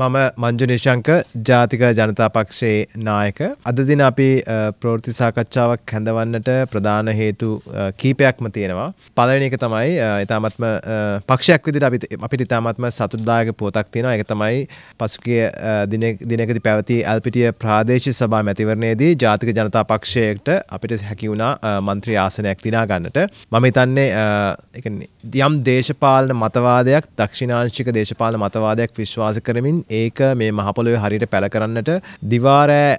මම මංජු නිශංක ජාතික ජනතා පක්ෂයේ නායක. අද දින අපි ප්‍රවෘත්ති සාකච්ඡාවක් හැඳවන්නට ප්‍රධාන හේතු කීපයක්ම තියෙනවා. පළවෙනි එක තමයි ඊ타මත්ම පක්ෂයක් විදිහට අපි අපිට ඊ타මත්ම සතුටුදායක පුවතක් තියෙනවා. ඒක තමයි පසුගිය දිනකදී පැවති ඇල්පිටිය ප්‍රාදේශීය සභා මැතිවරණයේදී ජාතික ජනතා පක්ෂයට අපිට හැකි වුණා മന്ത്രി ආසනයක් දිනා ගන්නට. මම හිතන්නේ යම් දේශපාලන මතවාදයක් දක්ෂිණාංශික දේශපාලන මතවාදයක් විශ්වාස කරමින් ඒක මේ මහපොළොවේ හරියට පැළ කරන්නට දිවාරෑ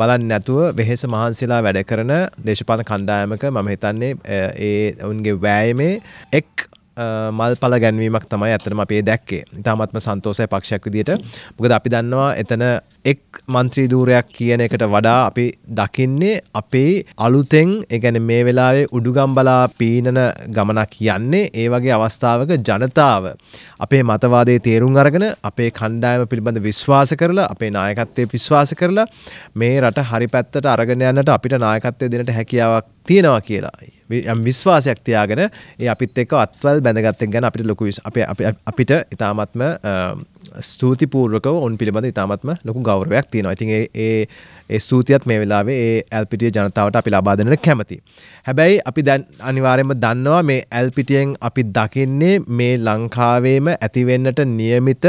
බලන්න නැතුව වෙහෙස මහන්සිලා වැඩ කරන දේශපාලන කණ්ඩායමක මම හිතන්නේ ඒ ඔවුන්ගේ වෑයමේ එක් මල් පල ගැන්වීමක් තමයි ඇතනම අපේ දැක්කේ ඉතාමත්ම සන්තෝසය පක්ෂයක් විදිට මොකද අපි දන්නවා එතන එක් මන්ත්‍රී දූරයක් කියන එකට වඩා අපි දකින්නේ අපේ අලුතෙන් එකැන මේ වෙලාවේ උඩුගම්බලා පීනන ගමනක් යන්නේ ඒ වගේ අවස්ථාවක ජනතාව අපේ මතවාදේ තේරුම් අරගෙන අපේ කණ්ඩායම පිළිබඳ විශ්වාස කරලා අපේ නායකත්වය විශ්වාස කරලා මේ රට හරි පැත්තට අරගෙන යන්නට අපිට නායකත්වය දෙනට හැකියාවක් තියෙනවා කියලා යම් විශ්වාසයක් තියාගෙන ඒ අපිත් එක්ක අත්වල් බැඳගත්තෙන් ගැන අපිට ලොකු අපිට ඉතාමත්ම ස්තුතිපූර්වකව ඔන් පිළිබඳ ඉතාමත්ම ලොකු ගෞරවයක් තියෙනවා ඉතින් ඒ ඒ ස්තුතියත් මේ වෙලාවේ ඒ ඇල්පිටිය ජනතාවට අපි ලබා දෙන්නට කැමති. හැබැයි අපි දැන් අනිවාර්යයෙන්ම දන්නවා මේ ඇල්පිටියෙන් අපි දකින්නේ මේ ලංකාවේම ඇතිවෙන්නට નિયમિત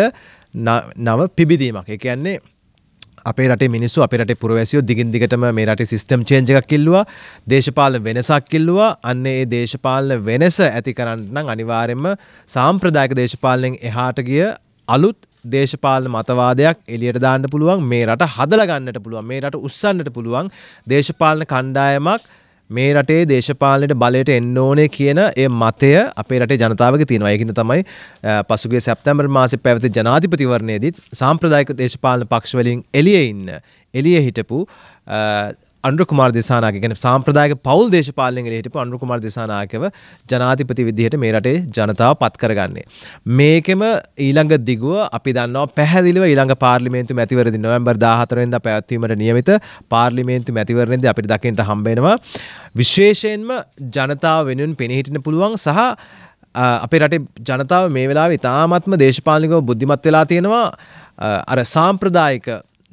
නව පිබිදීමක්. ඒ කියන්නේ අපේ රටේ මිනිස්සු අපේ රටේ පුරවැසියෝ දිගින් දිගටම මේ රටේ සිස්ටම් චේන්ජ් එකක් කිල්ලුවා දේශපාලන වෙනසක් කිල්ලුවා අන්න ඒ දේශපාලන වෙනස ඇති කරන්න නම් අනිවාර්යයෙන්ම සාම්ප්‍රදායික දේශපාලනයෙන් එහාට ගිය අලුත් දේශපාලන මතවාදයක් එලියට දාන්න පුළුවන් මේ රට හදලා ගන්නට පුළුවන් මේ රට උස්සන්නට පුළුවන් දේශපාලන කණ්ඩායමක් මේ රටේ දේශපාලනයට බලයට එන්න ඕනේ කියන ඒ මතය අපේ රටේ ජනතාවගේ තියෙනවා. ඒකින්ද තමයි පසුගිය සැප්තැම්බර් මාසේ පැවති ජනාධිපතිවරණයේදී සාම්ප්‍රදායික දේශපාලන පක්ෂ වලින් එළියේ ඉන්න එළියේ හිටපු අනුර කුමාර දිසානායක කියන්නේ සාම්ප්‍රදායික පෞල් දේශපාලනයේ හිටපු අනුර කුමාර දිසානායකව ජනාධිපති විදිහට මේ රටේ ජනතාව පත් කරගන්නේ. මේකෙම ඊළඟ දිගුව අපි දන්නවා පැහැදිලිව ඊළඟ පාර්ලිමේන්තු මැතිවරණදී නොවැම්බර් 14 වෙනිදා පැවැත්වීමට නියමිත පාර්ලිමේන්තු මැතිවරණයේදී අපිට දකින්න හම්බ වෙනවා විශේෂයෙන්ම ජනතාව වෙනුවෙන් පෙනහිටින්න පුළුවන් සහ අපේ රටේ ජනතාව මේ වෙලාව ඉතාමත්ම දේශපාලිකව බුද්ධිමත් වෙලා තියෙනවා අර සාම්ප්‍රදායික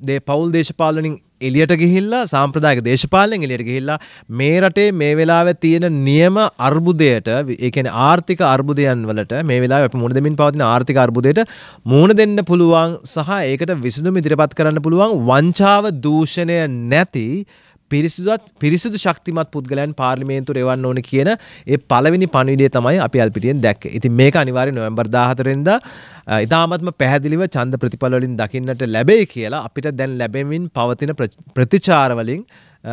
දේ පවුල් දේශපාලනින් එලියට ගිහිල්ලා සාම්ප්‍රදායක දේශපාලනයෙන් එලියට ගිහිල්ලා මේ රටේ මේ වෙලාවේ තියෙන නියම අර්බුදයට ඒ කියන්නේ ආර්ථික අර්බුදයන් වලට මේ වෙලාවේ අපි මුහුණ දෙමින් පවතින ආර්ථික අර්බුදයට මුහුණ දෙන්න පුළුවන් සහ ඒකට විසඳුම් ඉදිරිපත් කරන්න පුළුවන් වංචාව දූෂණය නැති පිරිසිදුවත් පිරිසිදු ශක්තිමත් පුද්ගලයන් පාර්ලිමේන්තු රෙවන්න ඕන කියන ඒ පළවෙනි පණවිඩිය තමයි අපි අල්පිටියෙන් දැක්ක ඉතින් මේක අනිවාර්ය නොවැම්බර් දාහතරෙන්ද ඉතාමත්ම පැහැදිලිව චන්ද ප්‍රතිඵලවලින් දකින්නට ලැබෙයි කියලා අපිට දැන් ලැබෙමින් පවතින ප්‍රතිචාරවලින්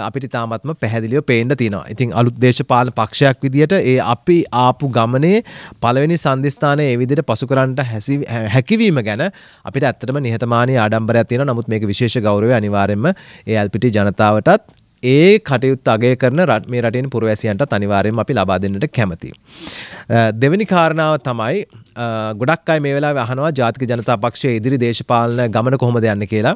අපිට තාමත්ම පැහැදිලිව පේන්න තියෙනවා. ඉතින් අලුත් දේශපාලන පක්ෂයක් විදිහට ඒ අපි ආපු ගමනේ පළවෙනි සන්ධිස්ථානය ඒ විදිහට පසු කරන්නට හැකිවීම ගැන අපිට ඇත්තටම නිහතමානී ආඩම්බරයක් තියෙනවා. නමුත් මේක විශේෂ ගෞරවය අනිවාර්යයෙන්ම ඒ එල්පිටි ජනතාවටත් ඒ කටයුත් අගය කරන රට මේ රටෙන් පුරවැසියන්ට අනිවාර්යෙන් අපි ලබා දෙන්නට කැමති. දෙවැනි කාරණාව තමයි ගොඩක් අයි මේ වෙලා අහනවා ජාතික ජනතා පක්ෂය ඉදිරි දේශපාලන ගමන කොහොමද යන්න කියලා.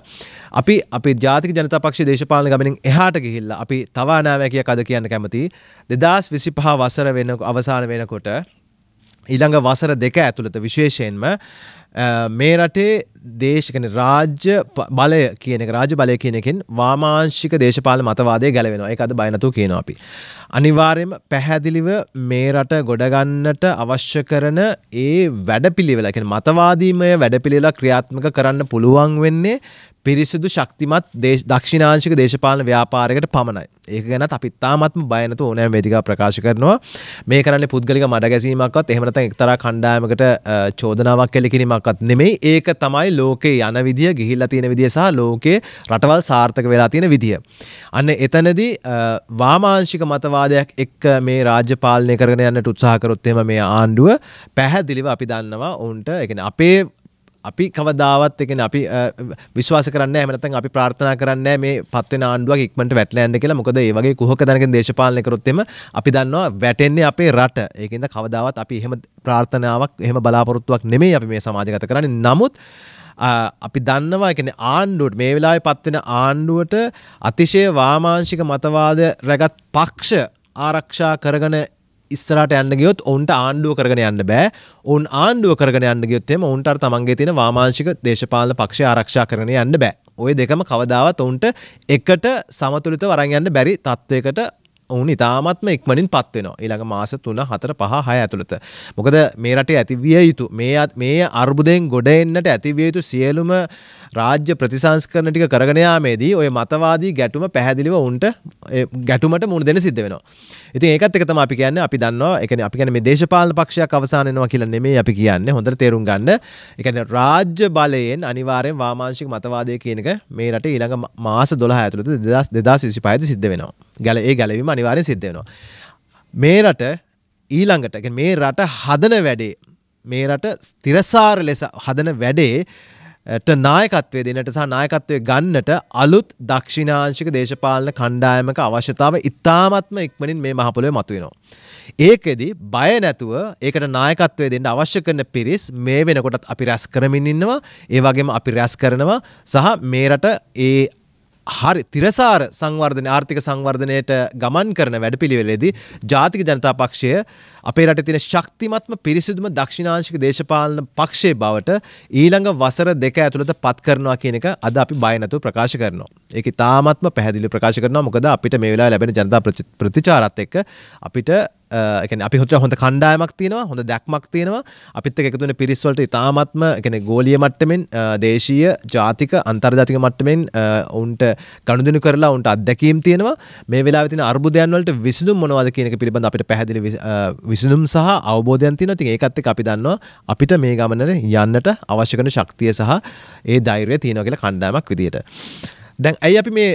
අපි අපි ජාතික ජනතා පක්ෂ දේශපාලන ගමනින් එහාට ගිහිල්ලා අපි තවානාවැකියක් අද කියන්න කැමති. දෙදස් විසි පහ වසර වෙන අවසාන වෙනකොට ඊළඟ වසර දෙක ඇතුළත විශේෂයෙන්ම මේ රටේ දේශකන රාජ්‍ය බලය කියන රාජ බලය කියනකින් වාමාංශික දේශපාල මතවාදය ගැලවෙනවා එක අද බයනතු කියනවා අපි. අනිවාර්යම පැහැදිලිව මේ රට ගොඩගන්නට අවශ්‍ය කරන ඒ වැඩපිළිවෙල කියන මතවාදීමය වැඩපිළිවෙලා ක්‍රියාත්මක කරන්න පුළුවන් වෙන්නේ පිරිසිදු ශක්තිමත් දක්ෂිනාංශික දේශපාලන ව්‍යාපාරයකට පමණයි. ඒක ගැන අපි තාමත්ම බය නැතුව ඕනෑම වේදිකා ප්‍රකාශ කරනවා. මේ කරන්නේ පුද්ගලික මඩ ගැසීමක්වත් එහෙම නැත්නම් එක්තරා කණ්ඩායමකට චෝදනාවක් එල්ල කිරීමක්වත් නෙමෙයි. ඒක තමයි ලෝකේ යන විදිය ගිහිල්ලා තියෙන විදිය සහ ලෝකේ රටවල් සාර්ථක වෙලා තියෙන විදිය. අන්න එතනදී වාමාංශික මතවාදයක් එක්ක මේ රාජ්‍ය පාලනය කරගෙන යන්නට උත්සාහ කරොත් එහෙම මේ ආණ්ඩුව පැහැදිලිව අපි දන්නවා උන්ට ඒ කියන්නේ අපේ අපි කවදාවත් එකන අපි විශ්වාස කරන්න ඇමනතන් අපි ප්‍රාර්ථනා කරන්න මේ පත්ව ආණ්ඩුවක් ඉක්මට වැටලෑන්ඩ කියලා මොකද ඒ වගේ කොහොක දැනක දේශපාලන කරොත්තෙම අපි දන්නවා වැටෙන්නේ අපේ රට ඒකෙන්ද කවදාවත් අපි එහෙම ප්‍රාර්ථනාවක් එහෙම බලාපොරොත්තුවක් නෙමේ අපි මේ සමාජගත කරන්නේ නමුත් අපි දන්නවා එකන ආණ්ඩුවට මේ වෙලා පත්වෙන ආණ්ඩුවට අතිශය වාමාංශික මතවාද රැගත් පක්ෂ ආරක්ෂා කරගන ඉස්සරට යන්න ගියොත් ඔවන්ට ආණ්ඩුව කරගෙන යන්න බෑ ඔවන් ආණ්ඩුව කරගෙන යන්න ගියොත්තෙම ඔවන්ට තමන්ගේ තියෙන වාමාංශික දේශපාල පක්ෂ ආරක්ෂා කරන යන්න බෑ ඔය දෙකම කවදාවත් ඔවන්ට එකට සමතුලිත වරන් යන්න බැරි තත්ත්වයකට ඔවුන් ඉතාමත්ම එක්මනින් පත්වෙනවා ඊළඟ මාස තුන හතර පහ හය ඇතුළත. මොකද මේ රටේ ඇතිවිය යුතු මේත් මේ අර්බුදයෙන් ගොඩ එන්නට ඇතිවිය යුතු සියලුම රාජ්‍ය ප්‍රතිසංස්කරණ ටික කරගෙන යාමේදී ඔය මතවාදී ගැටුම පැහැදිලිව උන්ට ගැටුමට මුහුණ දෙන්න සිද්ධ වෙනවා. ඉතින් ඒකත් එක තමයි අපි කියන්නේ අපි දන්නවා ඒ කියන්නේ අපි කියන්නේ මේ දේශපාලන පක්ෂයක් අවසන් වෙනවා කියලා නෙමෙයි අපි කියන්නේ හොඳට තේරුම් ගන්න. ඒ කියන්නේ රාජ්‍ය බලයෙන් අනිවාර්යෙන් වාමාංශික මතවාදය කියන එක මේ රටේ ඊළඟ මාස 12 ඇතුළත 2025 සිද්ධ වෙනවා. ගැල ඒ ගැලවීම අනිවාරය සිද්ධයනවා. මේ රට ඊළඟට මේ රට හදන වැඩේ මේ රට ස්තිරසාර ලෙස හදන වැඩේ ට නායකත්වය දෙනට සහ නායකත්වය ගන්නට අලුත් දක්ෂිනාංශික දේශපාලන කණ්ඩායමක අවශ්‍යතාව ඉතාමත්ම ඉක්මනින් මේ මහපොළොව මතුවෙනවා. ඒකෙදි බය නැතුව ඒකට නායකත්වය දෙන්න අවශ්‍ය කරන පිරිස් මේ වෙනකොටත් අපි රැස් කරමින් ඉන්නවා ඒ වගේම අපි රැස් කරනවා සහ මේ රට ඒ හරි තිරසාර සංවර්ධන ආර්ථික සංවර්ධනයට ගමන් කරන වැඩපිළිවෙලේදී ජාතික ජනතා පක්ෂය අපේ රට තින ශක්තිමත්ම පිරිසිදුම දක්ෂිනාංශික දේශපාලන පක්ෂේ බවට ඊළඟ වසර දෙක ඇතුළත පත් කරනවා කියන එක අද අපි බයනතු ප්‍රකාශ කරනවා. ඒක තාමත්ම පැහැදිලි ප්‍රකාශ කරනවා මොකද අපිට මේ වෙලා ලැබෙන ජනතා ප්‍රතිචාරත් එක්ක අපිට අපි හොට හොඳ කණ්ඩායමක් තියෙනවා හොඳ දැක්මක් තියෙනවා අපිත් එකතුන පිරිස්වලට ඉතාමත්ම එකන ගෝලිය මට්ටමෙන් දේශීය ජාතික අන්තර්ජාතික මට්ටමෙන් ඔවුන්ට ගණුදනු කරලා උන්ට අදැකීම් තියෙනවා මේ වෙලා තින අර්බුදයන්වලට විසිදු මොනවද කියනක පිළිබඳ අපිට පැහදිලි විසඳුම් සහ අවබෝධයන් තියෙනවා. ඉතින් ඒකත් එක්ක අපි දන්නවා අපිට මේ ගමනට යන්නට අවශ්‍ය කරන ශක්තිය සහ ඒ ධෛර්යය තියෙනවා කියලා කණ්ඩායමක් විදියට. දැන් ඇයි අපි මේ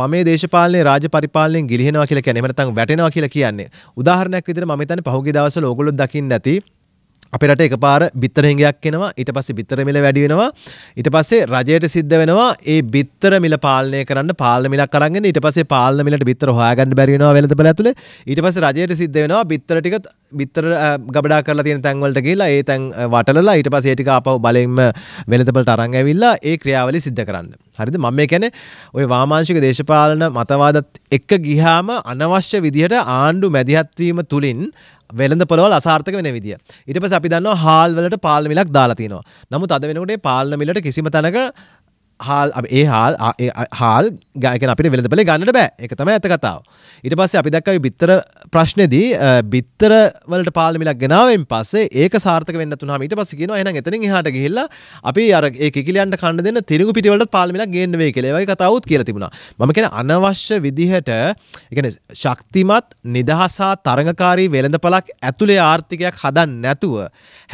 වමේ දේශපාලනේ රාජ පරිපාලනයෙන් ගිලිහෙනවා කියලා කියන්නේ එහෙම නැත්නම් වැටෙනවා කියලා කියන්නේ. උදාහරණයක් විදිහට මම හිතන්නේ පහුගිය දවස්වල ඕගොල්ලෝ දකින්න ඇති අපේ රට එකපාර බිත්තර හිඟයක් එනවා ඊට පස්සේ බිත්තර මිල වැඩි වෙනවා ඊට පස්සේ රජයට සිද්ධ වෙනවා ඒ බිත්තර මිල පාලනය කරන්න පාලන මිලක් අරන් එන්න ඊට පස්සේ පාලන මිලට බිත්තර හොයාගන්න බැරි වෙනවා වෙළඳපළ ඇතුලේ ඊට පස්සේ රජයට සිද්ධ වෙනවා බිත්තර ටික බිත්තර ගබඩා කරලා තියෙන තැන් වලට ගිහිලා ඒ තැන් වටලලා ඊට පස්සේ ඒ ටික ආපහු බලෙන්ම වෙළඳපළට අරන් ඇවිල්ලා ඒ ක්‍රියාවලිය සිද්ධ කරන්න. හරිද මම මේ කියන්නේ ওই වාමාංශික දේශපාලන මතවාදත් එක්ක ගිහාම අනවශ්‍ය විදිහට ආණ්ඩු මැදිහත් වීම තුලින් වෙළඳ පොළවල් අසාර්ථක වෙන විදිය. ඊට පස්සේ අපි දන්නවා හාල් වලට පාලන මිලක් දාලා තිනවා. නමුත් අද වෙනකොට පාලන මිලට කිසිම තැනක හාල් ඒ හාල් හාල් ගයකන අපිට වෙළඳපල ගන්නට බෑ එක තම ඇත කතාව. ඉට පස්සේ අපි දක්කයි බිත්තර ප්‍රශ්නයදී බිත්තර වලට පාලමිලක් ගෙනාවෙන් පස්සේ ඒක සාර්ථක වෙන්න තුනම ඊට පස්සේ කියනවා එහෙනම් එතනින් එහාට ගිහිල්ලා අපි අර ඒ කිකිලියන්ට කන්න දෙන්න තිරිඟු පිටිවලට පාලමිලක් ගේන්න වෙයි කියලා ඒ වගේ කතාවුත් කියලා තිබුණා. මම කියන අනවශ්‍ය විදිහට ඒ ශක්තිමත් නිදහසා තරඟකාරී වෙළඳපලක් ඇතුලේ ආර්ථිකයක් හදන්න නැතුව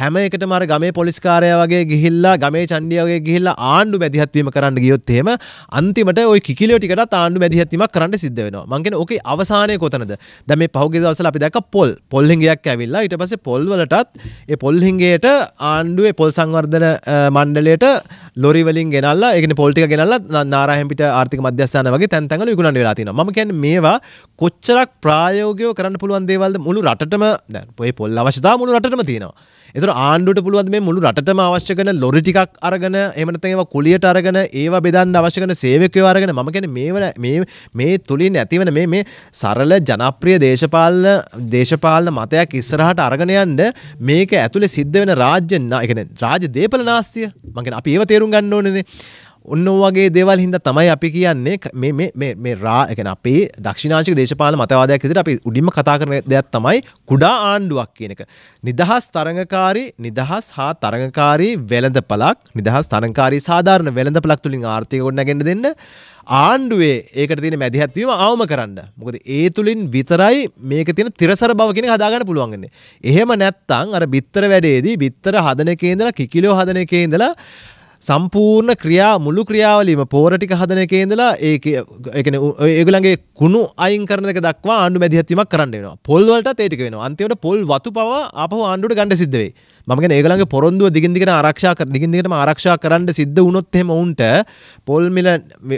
හැම එකටම අර ගමේ පොලිස්කාරයා වගේ ගිහිල්ලා ගමේ චණ්ඩියා වගේ ගිහිල්ලා ආණ්ඩු මැදිහත් වීම කරන්න ගියොත් එහෙම අන්තිමට ওই කිකිලියෝ ටිකට ආණ්ඩු මැදිහත්වීමක් කරන්න සිද්ධ වෙනවා. මං කියන්නේ ඕකේ අවසානය කොතනද? දැන් මේ පහුගිය දවස්වල අපි දැක්ක පොල් පොල් හිඟයක් ඇවිල්ලා ඊට පස්සේ පොල් වලටත් ඒ පොල් හිඟයට ආණ්ඩුවේ පොල් සංවර්ධන මණ්ඩලයට ලොරි වලින් ගෙනල්ලා ඒ කියන්නේ පොල් ටික ගෙනල්ලා නාරාහෙන් පිට ආර්ථික මධ්‍යස්ථාන වගේ තැන් තැන්වල විකුණන්න වෙලා තියෙනවා. මම කියන්නේ මේවා කොච්චරක් ප්‍රායෝගිකව කරන්න පුළුවන් දේවල්ද මුළු රටටම දැන් ඔය පොල් අවශ්‍යතාව මුළු රටටම තියෙනවා. එතර ආණ්ඩුවට පුළුවන් මේ මුළු රටටම අවශ්‍ය කරන ලොරි ටිකක් අරගෙන එහෙම නැත්නම් ඒවා කුලියට අරගෙන ඒවා බෙදන්න අවශ්‍ය කරන සේවකයෝ අරගෙන මම කියන්නේ මේවල මේ මේ තුලින් ඇතිවන මේ මේ සරල ජනප්‍රිය දේශපාලන දේශපාලන මතයක් ඉස්සරහට අරගෙන යන්න මේක ඇතුලේ සිද්ධ වෙන රාජ්‍ය ඒ කියන්නේ රාජ්‍ය දේපල නාස්තිය මම කියන්නේ අපි ඒව තේරුම් ගන්න ඕනේනේ ඔන්න වගේ දේවල් හින්ද තමයි අපි කියන්නේ මේ රා එකන අපේ දක්ෂිනාශික දේශපාල මතවාදයක් විදිහට අපි උඩින්ම කතා කරන දෙයක් තමයි කුඩා ආණ්ඩුවක් කියන එක. නිදහස් තරඟකාරී නිදහස් හා තරඟකාරී වෙළඳපළක් නිදහස් තරඟකාරී සාධාරණ වෙළඳපළක් තුලින් ආර්ථික ගොඩනගෙන්න දෙන්න ආණ්ඩුවේ ඒකට තියෙන මැදිහත්වීම අවම කරන්න. මොකද ඒ තුලින් විතරයි මේක තියෙන තිරසර බව කියන හදාගන්න පුළුවන් වෙන්නේ. එහෙම නැත්නම් අර බිත්තර වැඩේදී බිත්තර හදන එකේ ඉඳලා කිකිලෝ හදන එකේ ඉඳලා සම්පූර්ණ ක්‍රියා මුළු ක්‍රියාවලීම පෝර ටික හදන එකේ ඉඳලා ඒක ඒ කියන්නේ ඒගොල්ලන්ගේ කුණු අයින් කරන එක දක්වා ආණ්ඩු මැදිහත්වීමක් කරන්න වෙනවා. පොල් වලටත් ඒ ටික වෙනවා. අන්තිමට පොල් වතු පවා ආපහු ආණ්ඩුවට ගන්න සිද්ධ වෙයි. මගෙන ඒගලගේ පොරොන්දුව දිගින්දිකට ආරක්ෂා කර දිගින්දිකටම ආරක්ෂා කරන්න සිද්ධ වුණොත් එහෙම උන්ට පොල් මිල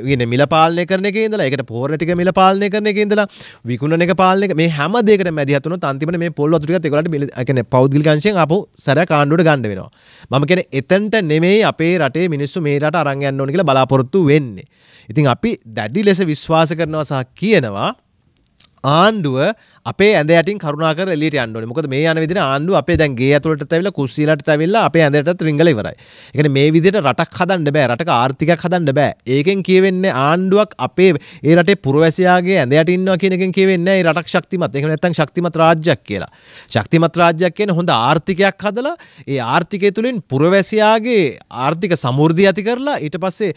කියන්නේ මිල පාලනය කරන එකේ ඉඳලා ඒකට පොහොර ටික මිල පාලනය කරන එකේ ඉඳලා විකුණන එක පාලන එක මේ හැම දෙයකටම මැදිහත් වුණොත් අන්තිමට මේ පොල් වතුර ටිකත් ඒගොල්ලන්ට මිල කියන්නේ පෞද්ගලික අංශයෙන් ආපහු සරයක් ආණ්ඩුවට ගන්න වෙනවා මම කියන්නේ එතනට නෙමෙයි අපේ රටේ මිනිස්සු මේ රට අරන් යන්න ඕන කියලා බලාපොරොත්තු වෙන්නේ ඉතින් අපි දැඩි ලෙස විශ්වාස කරනවා සහ කියනවා ආණ්ඩුව අපේ ඇඳ යටින් කරුණාකර එළියට යන්න ඕනේ. මොකද මේ යන විදිහට ආණ්ඩුව අපේ දැන් ගේ ඇතුළටත් ඇවිල්ලා කුස්සියලටත් ඇවිල්ලා අපේ ඇඳයටත් රිංගල ඉවරයි. ඒ කියන්නේ මේ විදිහට රටක් හදන්න බෑ. රටක ආර්ථිකයක් හදන්න බෑ. ඒකෙන් කියවෙන්නේ ආණ්ඩුවක් අපේ ඒ රටේ පුරවැසියාගේ ඇඳ යට ඉන්නවා කියන එකෙන් කියවෙන්නේ ඒ රටක් ශක්තිමත්. ඒක නැත්තම් ශක්තිමත් රාජ්‍යයක් කියලා. ශක්තිමත් රාජ්‍යයක් කියන්නේ හොඳ ආර්ථිකයක් හදලා ඒ ආර්ථිකය තුළින් පුරවැසියාගේ ආර්ථික සමෘද්ධිය ඇති කරලා ඊට පස්සේ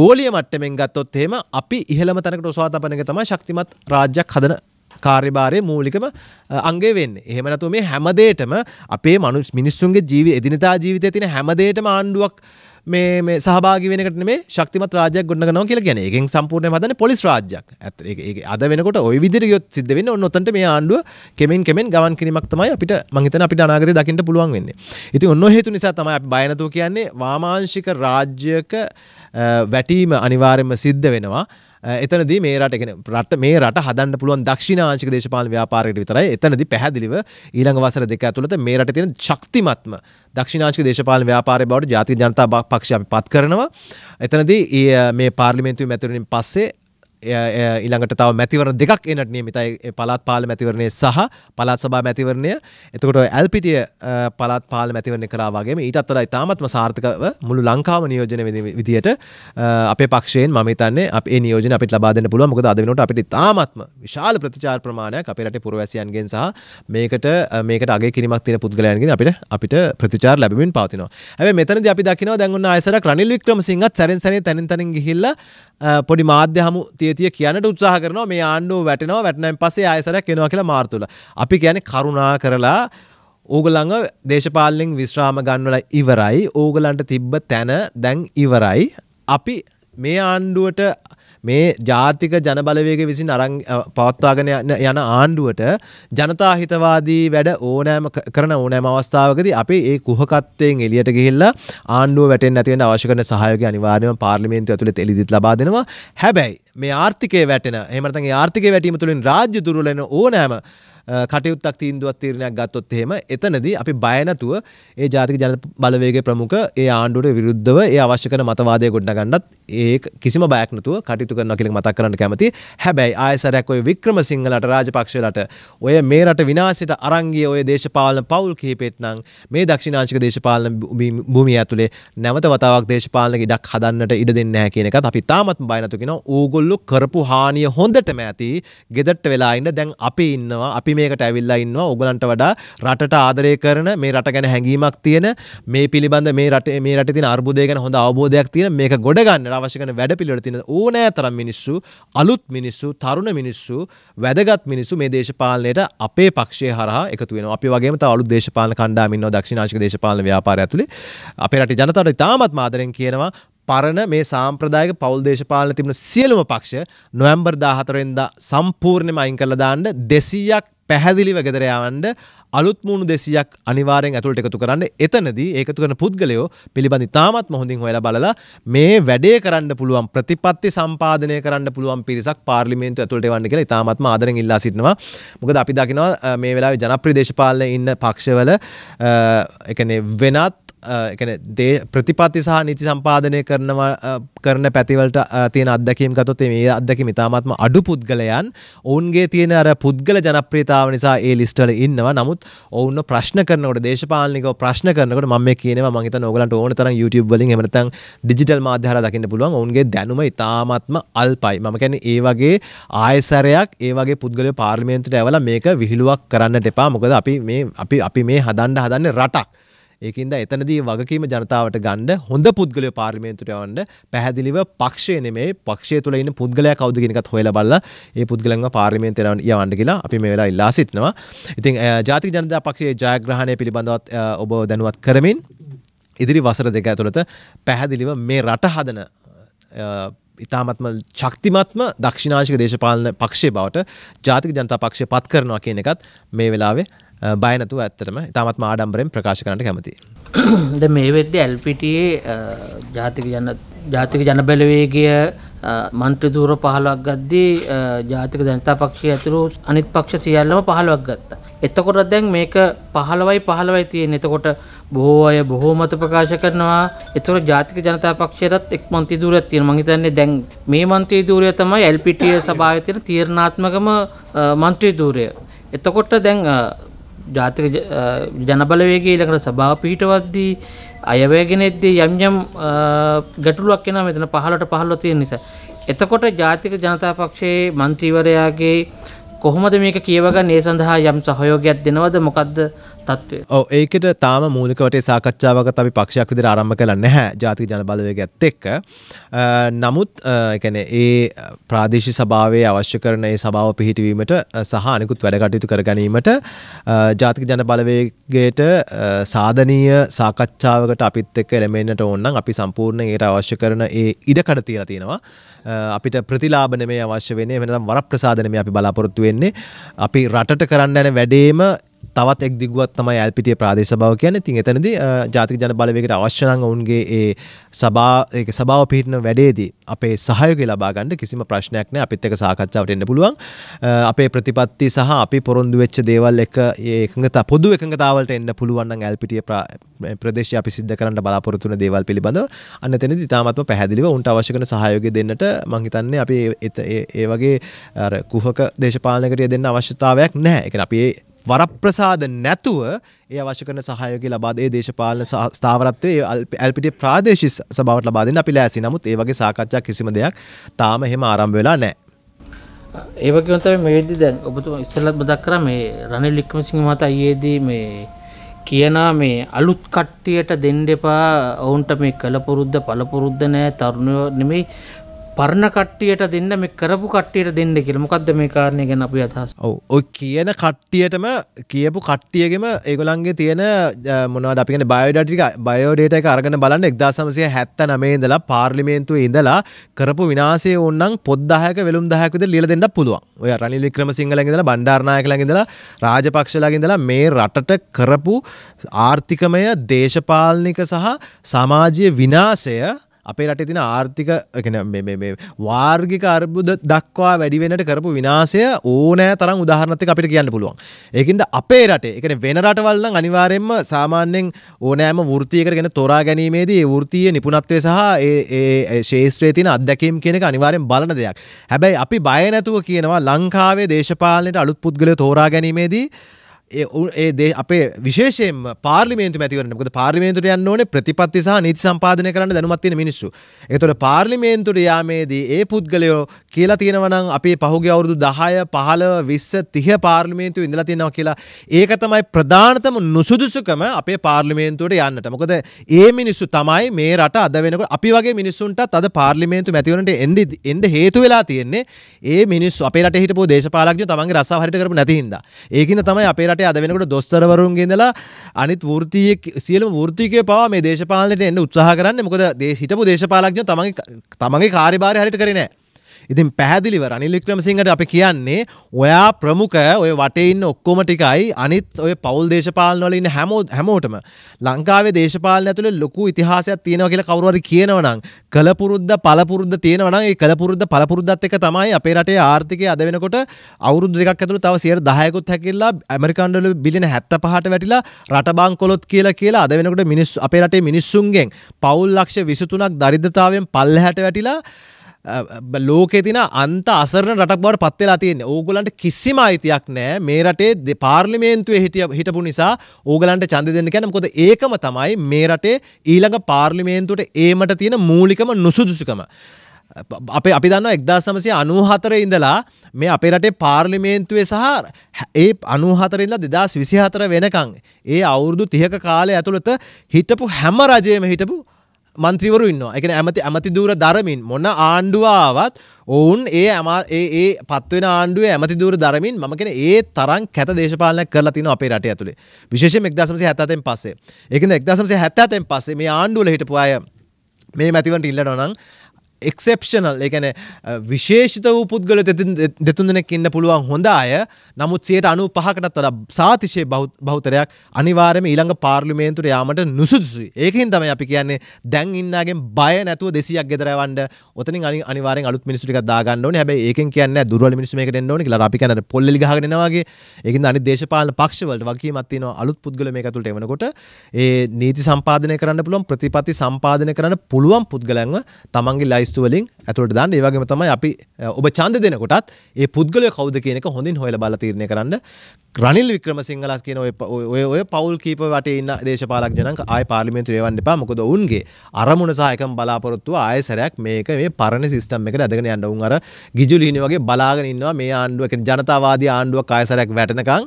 ගෝලීය මට්ටමින් ගත්තොත් එහෙම අපි ඉහළම තැනකට ඔසවා තබන එක තමයි ශක්තිමත් රාජ්‍යයක් හදන කාර්යභාරය මූලිකම අංගේ වෙන්න එහෙම නැතුව මේ හැමදේටම අපේ මනුස් මිනිස්සුන්ගේ ජීවි එදිනතා ජීවිතය තින හැමදේටම ආණ්ඩුවක් මේ සහභාගි වෙනකට මේ ශක්තිමත් රාජ්‍යයක් ගොඩනගනවා කියලා කියන්නේ. ඒකෙන් සම්පූර්ණයෙන්ම හදන්නේ පොලිස් රාජ්‍යයක්. ඇත්ත ඒක ඒක අද වෙනකොට ওই විදිහට ගියොත් සිද්ධ වෙන්නේ ඔන්න ඔතනට මේ ආණ්ඩුව කෙමෙන් කෙමෙන් ගවන් කිරීමක් තමයි අපිට මං හිතන අපිට අනාගතේ දකින්න පුළුවන් වෙන්නේ. ඉතින් ඔන්න ඔය හේතු නිසා තමයි අපි බය නැතුව කියන්නේ වාමාංශික රාජ්‍යයක වැටීම අනිවාර්යයෙන්ම සිද්ධ වෙනවා. එතනද මේ රට එකන රට මේ රට හදන්න පුළුවන් දක්ෂිනාංශික දේශපාලන ව්‍යාපාරයට විතරයි එතනදි පැහැදිලිව ඊළඟ වසර දෙක ඇතුළත මේ රට තියෙන ශක්තිමත්ම දක්ෂිනාංශික දේශපාලන ව්‍යාපාරය බවට ජාතික ජනතා පක්ෂය අපි පත් කරනවා එතනදී මේ පාර්ලිමේන්තුවේ මැතිවරණයෙන් පස්සේ ඊළඟට තව මැතිවරණ දෙකක් එනට නියමිතයි පළාත් පාල මැතිවරණය සහ පළාත් සභා මැතිවරණය. එතකොට ඇල්පිටිය පළාත් පාල මැතිවරණය කරා වගේම ඊටත් වඩා ඉතාමත්ම සාර්ථකව මුළු ලංකාවම නියෝජනය විදිහට අපේ පක්ෂයෙන් මම හිතන්නේ අපේ නියෝජන අපිට ලබා දෙන්න පුළුවන්. මොකද අද වෙනකොට අපිට ඉතාමත්ම විශාල ප්‍රතිචාර ප්‍රමාණයක් අපේ රටේ පුරවැසියන්ගෙන් සහ මේකට මේකට අගේ කිරීමක් තියෙන පුද්ගලයන්ගෙන් අපිට අපිට ප්‍රතිචාර ලැබෙමින් පවතිනවා. හැබැයි මෙතනදී අපි දකිනවා දැන් ඔන්න ආයසරක් රනිල් වික්‍රමසිංහත් සැරෙන් සැරේ තනින් තනින් ගිහිල්ලා පොඩි මාධ්‍ය හමු තියෙන දේතිය කියන්නට උත්සාහ කරනවා මේ ආණ්ඩුව වැටෙනවා වැටනයින් පස්සේ ආයසරයක් එනවා කියලා මාර්තුල. අපි කියන්නේ කරුණා කරලා ඕගලඟ දේශපාලනින් විශ්‍රාම ගන්නවලා ඉවරයි. ඕගලන්ට තිබ්බ තැන දැන් ඉවරයි. අපි මේ ආණ්ඩුවට මේ ජාතික ජනබලවේග විසින් අරන් පවත්වාගෙන යන ආණ්ඩුවට ජනතා හිතවාදී වැඩ ඕනෑම කරන ඕනෑම අවස්ථාවකදී අපි ඒ කුහකත්වයෙන් එළියට ගිහිල්ලා ආණ්ඩුව වැටෙන්න නැති වෙන අවශ්‍ය කරන සහයෝගය අනිවාර්යයෙන්ම පාර්ලිමේන්තුව ඇතුළත එළිදිත් ලබා දෙනවා. හැබැයි මේ ආර්ථිකය වැටෙන එහෙම නැත්නම් ආර්ථිකය වැටීම තුළින් රාජ්‍ය දුර්වල වෙන ඕනෑම කටයුත්තක් තීන්දුවක් තීරණයක් ගත්තොත් එහෙම එතනදී අපි බය නැතුව ඒ ජාතික ජන බලවේගයේ ප්‍රමුඛ ඒ ආණ්ඩුවට විරුද්ධව ඒ අවශ්‍ය කරන මතවාදය ගොඩනගන්නත් ඒ කිසිම බයක් නැතුව කටයුතු කරනවා කියලා මතක් කරන්න කැමතියි. හැබැයි ආයසරයක් ඔය වික්‍රමසිංහලට රාජපක්ෂලට ඔය මේ රට විනාශයට අරන් ගිය ඔය දේශපාලන පවුල් කිහිපෙත් නම් මේ දක්ෂිණාංශික දේශපාලන භූමිය ඇතුලේ නැවත වතාවක් දේශපාලන ඉඩක් හදන්නට ඉඩ දෙන්නේ නැහැ කියන එකත් අපි තාමත් බය නැතු කියනවා. ඕගොල්ලෝ කරපු හානිය හොඳටම ඇති. gedට වෙලා ඉන්න දැන් අපි ඉන්නවා. අපි මේකට ඇවිල්ලා ඉන්නවා ඔගලන්ට වඩා රටට ආදරය කරන මේ රට ගැන හැඟීමක් තියෙන මේ පිළිබඳ මේ රටේ මේ රටේ තියෙන අර්බුදය ගැන හොඳ අවබෝධයක් තියෙන මේක ගොඩ ගන්න අවශ්‍ය කරන වැඩපිළිවෙල තියෙන ඕනෑ තරම් මිනිස්සු අලුත් මිනිස්සු තරුණ මිනිස්සු වැදගත් මිනිස්සු මේ දේශපාලනයට අපේ පක්ෂය හරහා එකතු වෙනවා අපි වගේම තව අලුත් දේශපාලන කණ්ඩායම් ඉන්නවා දක්ෂිණාංශික දේශපාලන ව්‍යාපාරය ඇතුලේ අපේ රටේ ජනතාවට ඉතාමත් ආදරෙන් කියනවා පරණ මේ සාම්ප්‍රදායක පවුල් දේශපාලන තිබුණ සියලුම පක්ෂ නොවැම්බර් 14 වෙනිදා සම්පූර්ණයෙන්ම අයින් කරලා දාන්න 200ක් පැහැදිලිව ගෙදර යවන්න අලුත් මූණු 200ක් අනිවාර්යෙන් ඇතුළට එකතු කරන්න. එතනදී ඒකතු කරන පුද්ගලයෝ පිළිබඳ ඉතාමත්ම හොඳින් හොයලා බලලා මේ වැඩේ කරන්න පුළුවන් ප්‍රතිපත්ති සම්පාදනය කරන්න පුළුවන් පිරිසක් පාර්ලිමේන්තුව ඇතුළට එවන්න කියලා ඉතාමත්ම ආදරෙන් ඉල්ලා සිටිනවා. මොකද අපි දකිනවා මේ වෙලාවේ ජනප්‍රිය දේශපාලනයේ ඉන්න පක්ෂවල ඒ වෙනත් එකන දේ ප්‍රතිපත්ති සහ නිති සම්පාදනය කරනවා කරන පැතිවලට තියෙන අත්දැකීම් ගතොත් මේ අත්දැක ඉතාමත්ම අඩු පුද්ගලයන් ඔවුන්ගේ තියෙන අර පුද්ගල ජනප්‍රියතාව නිසා ඒ ලිස්ටල ඉන්නවා නමුත් ඔවුන්න ප්‍රශ්න කරනකට දේශපාලිකව ප්‍රශ්න කරනකට ම කියනවා මගත නොගලට ඕන තර YouTube වලින් එමතන් ඩිජිටල් මාධ්‍යහර දකින්න පුළුවන් ඔවුන්ගේ දැනුම ඉතාමත්ම අල්පයි මම කැන ඒ වගේ ආයසරයක් ඒවගේ පුද්ගල පාර්මේන්තුට ඇවල මේක විහිළුවක් කරන්න ටෙපා මොකද අපි මේ අපි අපි මේ හදන්ඩ හදන්න රටක්. ඒකින්ද එතනදී වගකීම ජනතාවට ගන්න හොඳ පුද්ගලයෝ පාර්ලිමේන්තුවට යවන්න පැහැදිලිව පක්ෂය නෙමෙයි පක්ෂය තුල ඉන්න පුද්ගලයා කවුද කියන එකත් හොයලා බලලා ඒ පුද්ගලයන්ව පාර්ලිමේන්තුවට යවන්න කියලා අපි මේ වෙලාව ඉල්ලා සිටිනවා. ඉතින් ජාතික ජනතා පක්ෂයේ ජයග්‍රහණය පිළිබඳවත් ඔබ දැනුවත් කරමින් ඉදිරි වසර දෙක ඇතුළත පැහැදිලිව මේ රට හදන ඉතාමත්ම ශක්තිමත්ම දක්ෂිනාශික දේශපාලන පක්ෂය බවට ජාතික ජනතා පක්ෂය පත් කරනවා කියන එකත් මේ වෙලාවේ බයනතු ඇත්තටම තාමත් ආඩම්බරෙන් ප්‍රකාශ කරට කැමති. ද මේ වෙද්ද ඇල්පිටියේ ජාතික ජන ජාතික ජනබලවේගය මන්ත්‍රදූර පහලක් ගද්දී ජාතික ජනතා පක්ෂය ඇතුරු අනිත් පක්ෂ සියල්ලම පහලවක් ගත්තා. එතකොට දැන් මේක පහලවයි පහලවයි තියෙන එතකොට බොහෝ අය බොහෝ මත ප්‍රකාශ කරනවා එතකොට ජාතික ජනතා පක්ෂයටත් එක් මන්ත්‍රී ධූරයක් තියෙනවා මං හිතන්නේ දැන් මේ මන්ත්‍රී ධූරය තමයි එල්පීටීය සභාවේ තියෙන තීරණාත්මකම මන්ත්‍රී ධූරය එතකොට දැන් ජාතික ජනබලවේගේ ඊළඟට සභාව පිහිටවද්දී අයවැය ගෙනෙද්දී යම් යම් ගැටලුවක් එනවා මෙතන පහළට පහළව තියෙන නිසා. එතකොට ජාතික ජනතා පක්ෂයේ മന്ത്രിවරයාගේ කොහොමද මේක කියවගන්නේ ඒ සඳහා යම් සහයෝගයක් දෙනවද මොකද්ද තත්වය ඕ ඒකට තාම මූලිකවට සාකච්ඡාවක අපි පක්ෂයක් විදිර ආරම්භ කළ නැහැ ජාතික ජනබලවේග ඇත් එක්ක නමුත් එකන ඒ ප්‍රාදේශි සභාවේ අවශ්‍ය කරන ඒ සභාව පිහිටවීමට සහ අනිකුත් වැඩකටයුතු කර ගැනීමට ජාතික ජනබලවේගයට සාධනීය සාකච්ඡාවකට අපිත් එක්ක එළමෙන්න්නට ඕන්නම් අපි සම්පූර්ණ ඒයට අවශ්‍ය කරන ඒ ඉඩකට තියලා තියෙනවා අපිට ප්‍රතිලාබන මේ අවශ්‍ය වෙන වෙනම් වර ප්‍රසාධනම අපි බලාපොරොත්තු වෙන්නේ අපි රටට කරන්න ඇන වැඩේම තවත් එක් දිගුවත් තමයි ඇල්පිටිය ප්‍රාදේශ සභාව කියන්නේ. ඉතින් එතනදී ජාතික ජන බලවේගයට අවශ්‍ය නම් ඔවුන්ගේ ඒ සභා ඒක සභාව පිහිටන වැඩේදී අපේ සහයෝගය ලබා ගන්න කිසිම ප්‍රශ්නයක් නැහැ. අපිත් එක්ක සාකච්ඡාවට එන්න පුළුවන්. අපේ ප්‍රතිපත්ති සහ අපි පොරොන්දු වෙච්ච දේවල් එක එකඟතා පොදු එකඟතාවලට එන්න පුළුවන් නම් ඇල්පිටිය ප්‍රදේශය අපි සිද්ධ කරන්න බලාපොරොත්තු වෙන දේවල් පිළිබඳව අන්න එතනදී තාමත්ම පැහැදිලිව උන්ට අවශ්‍ය කරන සහයෝගය දෙන්නට මං හිතන්නේ අපි ඒ වගේ අර කුහක දේශපාලනකට දෙන්න අවශ්‍යතාවයක් නැහැ. ඒ කියන්නේ අපි වරප්‍රසාද නැතුව ඒ අවශ්‍ය කරන සහයෝගය ලබා දෙන දේශපාලන ස්ථාවරත්වයේ ඇල්පිටිය ප්‍රාදේශීය සභාවට ලබා දෙන්න අපි ලෑස්ති. නමුත් ඒ වගේ සාකච්ඡා කිසිම දෙයක් තාම එහෙම ආරම්භ වෙලා නැහැ. ඒ වගේම තමයි මේ වෙද්දි දැන් ඔබතුමා ඉස්සෙල්ලත් මතක් කරා මේ රනිල් වික්‍රමසිංහ මහතා ඊයේදී මේ කියනා මේ අලුත් කට්ටියට දෙන්න එපා ඔවුන්ට මේ කළ පුරුද්ද පළ පුරුද්ද නැහැ තරුණයෝ නෙමෙයි පරණ කට්ටියට දෙන්න මේ කරපු කට්ටියට දෙන්න කියල මොකක්ද මේ කාරණය ගැන අප අදහස් ඔ කියන කට්ටියටම කියපු කට්ටියගෙම ඒගොලන්ගේ තියෙන මොනවද අපිගෙන බයෝඩටික බයෝඩේට අරගෙන බලන්න එක්දාසමසය හැත්ත නමේදලා පාර්ලිමේන්තු ඉඳලා කරපු විනාසේ ඔන්නන් පොද්දාහක වෙලුම් දහකද ලියල දෙන්න පුළුවන් ඔය රනිල් වික්‍රම සිංහලගෙදලා බණ්ඩාරණයකලගෙදලා රාජපක්ෂලගෙදලා මේ රටට කරපු ආර්ථිකමය දේශපාලනික සහ සමාජය විනාසය අපේ රටේ තින ආර්ථික වාර්ගික අර්බුද දක්වා වැඩිවෙනට කරපු විනාසය ඕනෑ තරම් උදාහරණතික අපිට කියන්න පුළුවන් ඒකින්ද අපේ රටේ එකන වෙන රටවල්ලන් අනිවාරෙන්ම සාමාන්‍යෙන් ඕනෑම වෘතියකරගෙන තොරා ගැනීමේදී වෘතිය නිපුණත්වය සහ ශේෂත්‍රේ තින අදැකීම් කියෙනෙක අනිවාරෙන් බලන දෙයක් හැබැයි අපි බයනැතුව කියනවා ලංකාවේ දේශපාලනයට අලුත් පුද්ගල තෝරා ගැනීමේදී ඒ අපේ විශේෂෙන් පාර්ලිමේන්තු මැතිවරනකද පාර්ලිමේන්තුට යන්න ඕන ප්‍රතිපත්ති සහ නීති සම්පාදනය කරන්න දැනුමත්තින මිනිස්සු. එතොට පාර්ලිමේන්තුට යාමේදී ඒ පුද්ගලයෝ කියලා තියෙනවනම් අපේ පහුගේ අවුරුදු දහය පහල විස්ස තිහ පාර්ලිමේන්තු ඉඳලා තියෙනවා කියලා ඒක තමයි ප්‍රධානතම නුසුදුසුකම අපේ පාර්ලිමේන්තුවට යන්නට මොකද ඒ මිනිස්සු තමයි මේ රට අද වෙනකොට අපි වගේ මිනිස්සුන්ටත් අද පාර්ලිමේන්තු මැතිවරනට එන්න එන්න හේතු වෙලා තියෙන්නේ ඒ මිනිස්සු අපේ රටේ හිටපු දේශපාලකයෝ තමන්ගේ රස්සාව හරියට කරපු නැති හින්දා. ඒකින්ද තමයි අපේ රට රට අද වෙනකට දොස්තරවරුන්ගේදලා අනිත් ෘතිය සියල ෘතිකය පවා මේ දේශපාලට එන්න උත්සාහ කරන්න මොකද දේ හිටපු දේශපාලක්ඥ තමගේ තමගේ කාරිභාරය හරිට කරනෑ ඉතින් පැහැදිලිව රනිල් වික්‍රමසිංහට අපි කියන්නේ ඔයා ප්‍රමුඛ ඔය වටේඉන්න ඔක්කොම ටිකයි අනිත් ඔය පවුල් දේශපාලන වල ඉන්න හැමෝ හැමෝටම ලංකාවේ දේශපාලන ඇතුළේ ලොකු ඉතිහාසයක් තියෙනවා කියලා කවුරු හරි කියනවා නම් කලපුරුද්ද පළපුරුද්ද තියෙනවා නම් ඒ කලපුරුද්ද පළපුරුද්දත් එක තමයි අපේ රටේ ආර්ථිකය අද වෙනකොට අවුරුදු දෙකක් ඇතුළේ තව 10%කුත් හැකිලා ඇමරිකන් ඩොලර් බිලියන 75ට වැටිලා රට බංකොලොත් කියලා කියලා අද වෙනකොට මිනිස් අපේ රටේ මිනිස්සුන්ගෙන් පවුල් ලක්ෂ 23ක් දරිද්‍රතාවයෙන් පල්ලෙහාට වැටිලා ලෝකෙ තින අන්ත අසරණ රටක් බවට පත්වෙලා තියෙන ඕගලන්ට කිසිම අයිතියක් නෑ මේ රටේ දෙ පාර්ලිමේන්තුවේ හිටිය හිටපු නිසා ඕගලන්ට චන්ද දෙන්න කැන කොද ඒකම තමයි මේ රටේ ඊළඟ පාර්ලිමේන්තුවට ඒමට තියෙන මූලිකම නුසුදුසුකම. අපේ අපි දන්න එක්දා සමසය අනූහතර ඉඳලා මේ අපේ රටේ පාර්ලිමේන්තුවේ සහ ඒ අනුහතරඉල්ලා දෙදස් විසිහතර වෙනකං ඒ අවුරුදු තිහක කාලය ඇතුළත හිටපු හැම රජයම හිටපු මන්ත්‍රීවරු ඉන්න එක ඇමති ඇමති දූර දරමින් මොන්න ආණ්ඩුවාවත් ඔවුන් ඒ ඇම ඒ පත්වෙන ආණ්ඩුව ඇමති දූර දරමින් ම කෙන ඒ තරන් කැත දේශපාලන කරලා තින අපේ රට ඇතුළේ විශේෂ එක්දසමසේ හැතතෙන් පස්සේ එකන එක්දසමසේ හැත්තතෙන් පස්සේ මේ ආණ්ඩුවල හිටපුවාය මේ මැතිවට ඉල්ලනොනං එක්සෙප්ෂනල් එකන විශේෂිත වූ පුද්ගල දෙතුන් දෙනෙක් ඉන්න පුළුවන් හොඳ අය නමුත් සියයට අනු පහකටත් වඩ සාතිශය බෞතරයක් අනිවාරම ඊළඟ පාර්ලිමේන්තුර යාමට නුසුදුසුයි ඒකින් තමයි අපි කියන්නේ දැන් ඉන්නගෙන් බය නැතුව දෙසියක් ගෙදරවන්ඩ ඔතන අනි අනිවාරෙන් අලුත් මිනිසුටික දාගන්නන හැබ ඒක කියන්න දුරල මිනිසුමක ෙන්නවන කියලා අපි කැන පොල්ලි ගනවාගේ ඒකින් අනි දේශපාලන පක්ෂවලට වකීමත්තින අලුත් පුද්ගල මේ එකතුට එවනකොට ඒ නීති සම්පාදනය කරන්න පුළුවන් ප්‍රතිපති සම්පාදනය කරන්න පුළුවන් පුද්ගලන්ව තමන්ගේ ලයි ලයිස්තු වලින් ඇතුළට දාන්න ඒ වගේම තමයි අපි ඔබ ඡන්ද දෙනකොටත් ඒ පුද්ගලයා කවුද කියන එක හොඳින් හොයලා බලලා තීරණය කරන්න රනිල් වික්‍රමසිංහලස් කියන ඔය ඔය ඔය පවුල් කීප වටේ ඉන්න දේශපාලකයන් ආය පාර්ලිමේන්තුවේ එවන්න එපා මොකද ඔවුන්ගේ අරමුණ සහ එකම බලාපොරොත්තුව ආයසරයක් මේක මේ පරණ සිස්ටම් එකට ඇදගෙන යන්න උන් අර ගිජුලිහිනි වගේ බලාගෙන ඉන්නවා මේ ආණ්ඩුව කියන්නේ ජනතාවාදී ආණ්ඩුවක් ආයසරයක් වැටෙනකන්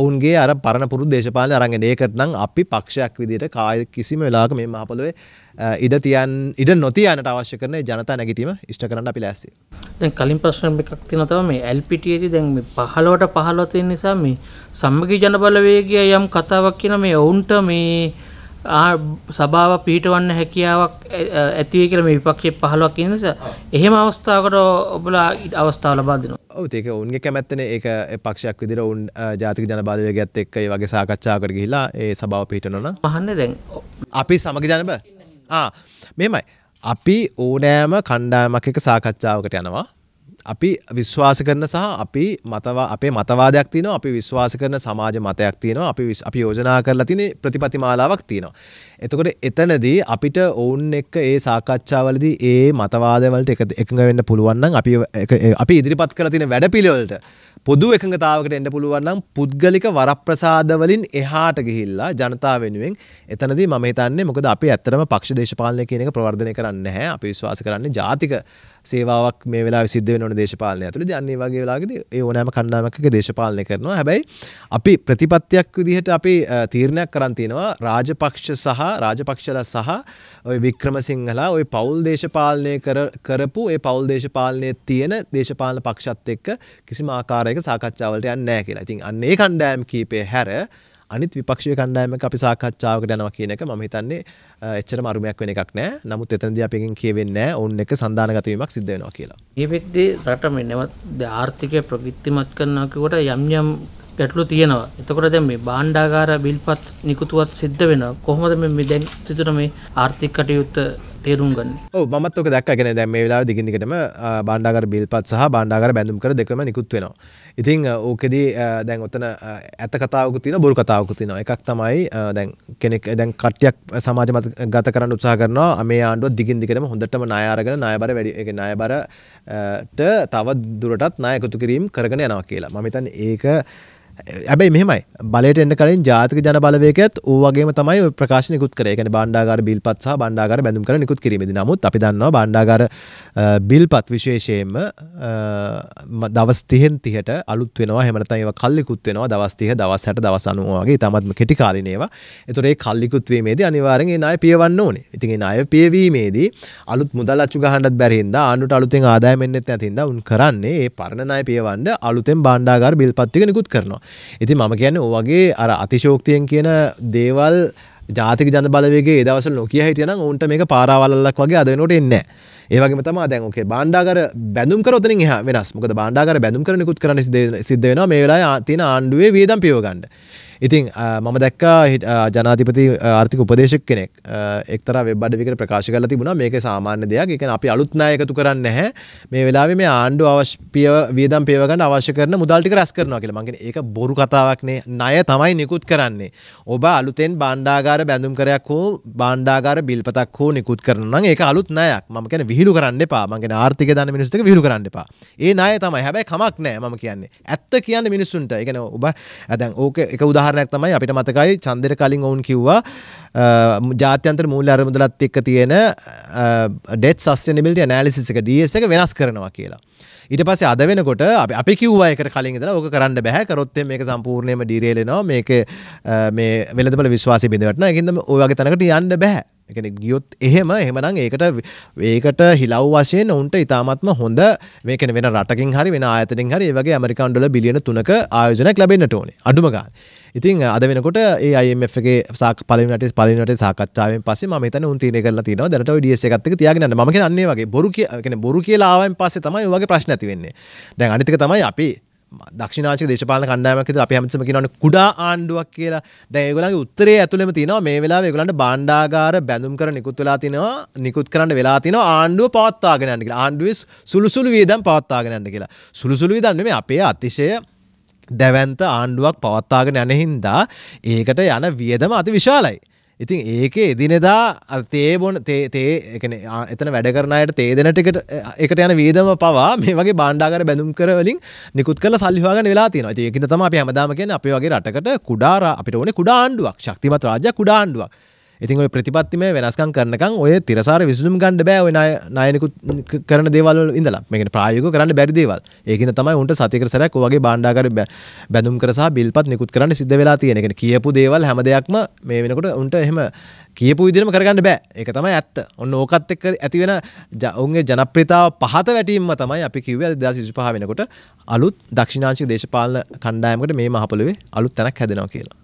ඔවුන්ගේ අර පරණ පුරුදු දේශපාලන අරගෙන ඒකට නම් අපි පක්ෂයක් විදිහට කාය කිසිම වෙලාවක මේ මහපොළොවේ ඉඩ තියන් ඉඩ නොතියනට අවශ්‍ය කරන ජනතා නැගටීම ඉෂ්ට කරන්න අපි ලැස්සේ. දැන් කලින් ප්‍රශ්න එකක් තියෙනවා තමයි මේ LPTේදී දැන් මේ 15ට 15 තියෙන නිසා මේ සම්මුඛී ජනබලවේගය යම් කතාවක් කියන මේ ඔවුන්ට මේ සභාව පිහිටවන්න හැකියාවක් ඇතිවේ කියලා මේ විපක්ෂයේ 15ක් කියන නිසා එහෙම අවස්ථාවකට ඔබලා අවස්ථාව ලබා දෙනවා. ඔව් ඒක ඔවුන්ගේ කැමැත්තනේ ඒක පක්ෂයක් විදිහට ඔවුන් ජාතික ජනබලවේගයත් එක්ක ඒ වගේ සාකච්ඡාවකට ගිහිලා ඒ සභාව පිහිටනවා නම් අහන්නේ දැන් අපි සමග ජනබල මෙමයි අපි ඕනෑම කණ්ඩායමක් එක සාකච්ඡාවකට යනවා අපි විශ්වාස කරන සහ අපි මතවා අපේ මතවාදයක් තියෙනවා අපි විශ්වාස කරන සමාජ මතයක් තියෙනවා අපි අපි යෝජනා කරලා තියෙන ප්‍රතිපතිමාලාවක් තියෙනවා. එතකොට එතනදී අපිට ඔවුන් එක්ක ඒ සාකච්ඡාවලදී ඒ මතවාදවලට එකඟ වෙන්න පුළුවන් නම් අපි අපි ඉදිරිපත් කරලා තියෙන වැඩපිළිවෙලට පොදු එකඟතාවකට එන්න පුළුවන් නම් පුද්ගලික වරප්‍රසාදවලින් එහාට ගිහිල්ලා ජනතාව වෙනුවෙන් එතනදී මම හිතන්නේ මොකද අපි ඇත්තටම පක්ෂ දේශපාලනය කියන එක ප්‍රවර්ධනය කරන්නේ නැහැ. අපි විශ්වාස කරන්නේ ජාතික සේවාවක් මේ වෙලාවේ සිද්ධ වෙන ඕන දේශපාලනය ඇතුළේදී අන්න ඒ වගේ වෙලාවකදී ඒ ඕනෑම කණ්ඩායමක් එක දේශපාලනය කරනවා. හැබැයි අපි ප්‍රතිපත්තියක් විදිහට අපි තීරණයක් කරන් තිනවා රාජපක්ෂ සහ රාජපක්ෂල සහ ඔය වික්‍රමසිංහලා ඔය පවුල් දේශපාලනය කරපු ඒ පවුල් දේශපාලනයේ තියෙන දේශපාලන පක්ෂත් එක්ක කිසිම ආකාරයක එක සාකච්ඡාවලට යන්නේ නැහැ කියලා. ඉතින් අන්න ඒ කණ්ඩායම් කීපය හැර අනිත් විපක්ෂීය කණ්ඩායමක අපි සාකච්ඡාවකට යනවා කියන එක මම හිතන්නේ එච්චරම අරුමයක් වෙන එකක් නෑ. නමුත් එතනදී අපි එකෙන් කියවෙන්නේ නෑ ඕන් එක සම්දානගත වීමක් සිද්ධ වෙනවා කියලා. මේ විද්දී රට මෙන්නවත් ආර්ථිකය ප්‍රගතිමත් කරනවා කියකොට යම් යම් ගැටලු තියෙනවා එතකොට දැ මේ බාණ්ඩාගාර බිල්පත් නිකුතුවත් සිද්ධ වෙන කොහොමද මේ දැන් සිතුන මේ ආර්ථික කටයුත්ත තේරුම් ගන්න මත් ක දක්ගෙන දැම වෙලා දිගිනිකටම බණ්ඩාගර බිල්පත් සහ බණ්ඩාගර බැඳම් කර දෙකම නිකුත් වෙනවා ඉතිං ඕකෙදී දැන් ඔතන ඇත කතාවක තින බොරු කතාවක තින එකක් තමයි දැන් කෙනෙක් දැන් කට්ටියක් සමාජමත ගත කරන්න උත්සා කරනවා මේ ආණ්ඩුව දිගින් දිකටම හොඳටම නායාරගෙන නායබර වැඩි නායබරට තවත් දුරටත් නායකුතු කිරීම් කරගෙන යනවා කියලා මතන් ඒක ඇබැයි මෙමයි බලට එන්න කලින් ජාතික ජන බලවේකත් වගේ තමයි ප්‍රකාශ නිකුත් කරේ කියන බණ්ඩාගාර බිල්පත් සහ බණ්ඩාගාර බැඳුම් කර නිකුත් කිරීමේදී නමුත් අපි දන්නවා බණ්ඩාගාර බිල්පත් විශේෂයෙන්ම දවස් 30න් 30ට අලුත් වෙනවා එහෙම නැත්නම් ඒවා කල්ලිකුත් වෙනවා දවස් 30 දවස් 60 දවස් 90 වගේ ඊටමත්ම කෙටි කාලින ඒවා. ඒතොර ඒ කල්ලිකුත් වීමේදී අනිවාර්යෙන් ඒ ණය පියවන්න ඕනේ. ඉතින් ඒ ණය පියවීමේදී අලුත් මුදල් අච්චු ගහන්නත් බැරි හින්දා ආණ්ඩුවට අලුතෙන් ආදායම් එන්නෙත් නැති හින්දා උන් කරන්නේ ඒ පරණ ණය පියවන්න අලුතෙන් බණ්ඩාගාර බිල්පත් ටික නිකුත් කරනවා. ඉති මම කියන වගේ අර අතිශෝක්තියෙන් කියන දේවල් ජාතික ජන බලවගේ දවස නොකිය හිටියන උන්ට මේක පාරාවල්ලක් වගේ අදනොට එන්න ඒවගේ තම දැන් ෝකේ බාන්ඩාගර බැඳම් කරොත හ වෙනස් මොක බාන්ඩාගර බැඳම් කරනකුත් කරන සිද්ධ වෙන මේ වෙලා තින ආණ්ඩුවේ වේදම් පියෝගන්ඩ ඉතින් මම දැක්කා ජනාතිපති ආර්ථික උපදේශක් කෙනෙක් එක්තර වෙබ්බඩවිකට ප්‍රකාශ කල තිබුණ මේක සාමාන්‍ය දෙයක් එකන අපි අලුත්නා එකතු කරන්න නැහැ මේ වෙලාව මේ ආණ්ඩු අවශ්‍යපිය වියදම් පේවගන්න අවශ්‍ය කරන මුදල්ටික රැස් කරනවා කියලා මගේ ඒක බොරු කතාවක්නේ ණය තමයි නිකුත් කරන්නේ ඔබ අලුතෙන් බණ්ඩාගාර බැඳුම් කරයක් හෝ බණ්ඩාගාර බිල්පතක් හෝ නිකුත් කරන ඒක අලුත් නයක් මම කැන විහිලු කරන්න එපා මගේ ආර්ථික දන්න මිනිස්සුක විහිලු කරන්න එපා ඒ ණය තමයි හැබැයි කමක් නෑ මම කියන්නේ ඇත්ත කියන්න මිනිස්සුන්ට එකන ඔබ ඇදැන් ඕක එක උදා උදාහරණයක් තමයි අපිට මතකයි චන්දර කලින් ඔවුන් කිව්වා ජාත්‍යන්තර මූල්‍ය අරමුදලත් එක්ක තියෙන ඩෙට් සස්ටේනබිලිටි ඇනලිසිස් එක DS එක වෙනස් කරනවා කියලා. ඊට පස්සේ අද වෙනකොට අපි අපි කිව්වා එකට කලින් ඉඳලා ඕක කරන්න බෑ කරොත් මේක සම්පූර්ණයෙන්ම ඩිරේල් වෙනවා මේක මේ වෙළඳපොළ විශ්වාසය බිඳ වැටෙනවා ඒකින්ද ඔය වගේ තැනකට යන්න බෑ එකන ගියොත් එහෙම එහෙමනම් ඒකට ඒකට හිලව් වශයෙන් ඔවුන්ට ඉතාමත්ම හොඳ මේකන වෙන රටකින් හරි වෙන ආතනින් හරි වගේ ඇමරිකාන්ඩොල බිලියන තුනක ආයෝජනක් ලැබෙන්න්නට ඕනේ අඩුමගාන් ඉතින් අද වෙනකොට ඒගේ සක් පලනට පලනට සාකච්ාවෙන් පස ම තන උන්තින කල තින දට ඩියස එකත්තක තියගෙන ම කියන්නේ වගේ බොරු කියන බොරු කියලාාවෙන් පස්සේ තමයි වගේ ප්‍රශ්නති වෙන්නේ දැන් අනිතික තමයි අපි දක්ෂිනාච දේශපාල කණ්ඩායමකද අපි හැමතිම කියනවන කුඩා ආණ්ඩුවක් කියලා දැඒගලගේ උත්තරේ ඇතුළෙම තිනවා මේ වෙලා වෙගලන්ට බණ්ඩාගාර බැඳුම් කර නිකුත් වෙලා තිනවා නිකුත් කරන්න වෙලා තින ආණ්ඩුව පවත්තාගෙනන්න කියලා ආණ්ඩුවස් සුළුසුළු වීදම් පවත්තාගෙනන්න කියලා සුළුසුළු විදන්නේ අපේ අතිශය දැවන්ත ආණ්ඩුවක් පවත්තාගෙන යනහින්දා ඒකට යන වියදම අති විශාලයි. ඉතින් ඒක එදිනෙදා තේබොන තේ එතන වැඩ කරනයට තේදෙනටකට එකට යන වේදම පවා මේ වගේ බාණ්ඩාගර බැඳුම් කරවලින් නිකුත් කල සල්ලිවාගන වෙලා තින ඒක තම අපි හමදාම කියන අපි වගේ රටකට කුඩාර අපිට ඕන කුඩාණ්ඩුවක් ශක්තිමත් රාජ කුඩාණ්ඩුවක් ඉතින් ඔය ප්‍රතිපත්තිමය වෙනස්කම් කරනකම් ඔය තිරසාර විසඳුම් ගන්න බෑ ඔය ණයනිකුත් කරන දේවල් වල ඉඳලා. මේ කියන්නේ ප්‍රායෝගිකව කරන්න බැරි දේවල්. ඒකින්ද තමයි උන්ට සතියකට සැරයක් ඔය වගේ භාණ්ඩාගාර බැඳුම් කර සහ බිල්පත් නිකුත් කරන්න සිද්ධ වෙලා තියෙන. ඒ කියන්නේ කියපු දේවල් හැම දෙයක්ම මේ වෙනකොට උන්ට එහෙම කියපු විදිහම කරගන්න බෑ. ඒක තමයි ඇත්ත. ඔන්න ඕකත් එක්ක ඇති වෙන ඔවුන්ගේ ජනප්‍රියතාව පහත වැටීම තමයි අපි කිව්වේ 2025 වෙනකොට අලුත් දක්ෂිණාංශික දේශපාලන කණ්ඩායමකට මේ මහපොළවේ අලුත් තැනක් හැදෙනවා කියලා.